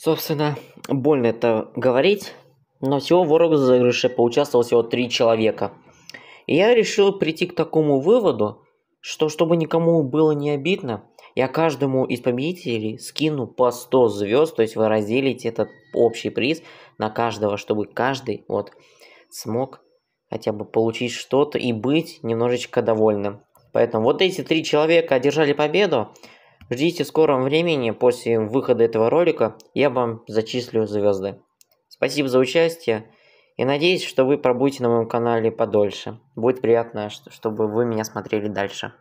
Собственно, больно это говорить, но всего в розыгрыше поучаствовало всего три человека. И я решил прийти к такому выводу, что чтобы никому было не обидно, я каждому из победителей скину по 100 звезд, то есть вы разделите этот общий приз на каждого, чтобы каждый вот смог хотя бы получить что-то и быть немножечко довольным. Поэтому вот эти три человека одержали победу. Ждите в скором времени, после выхода этого ролика, я вам зачислю звезды. Спасибо за участие. И надеюсь, что вы пробудете на моем канале подольше. Будет приятно, чтобы вы меня смотрели дальше.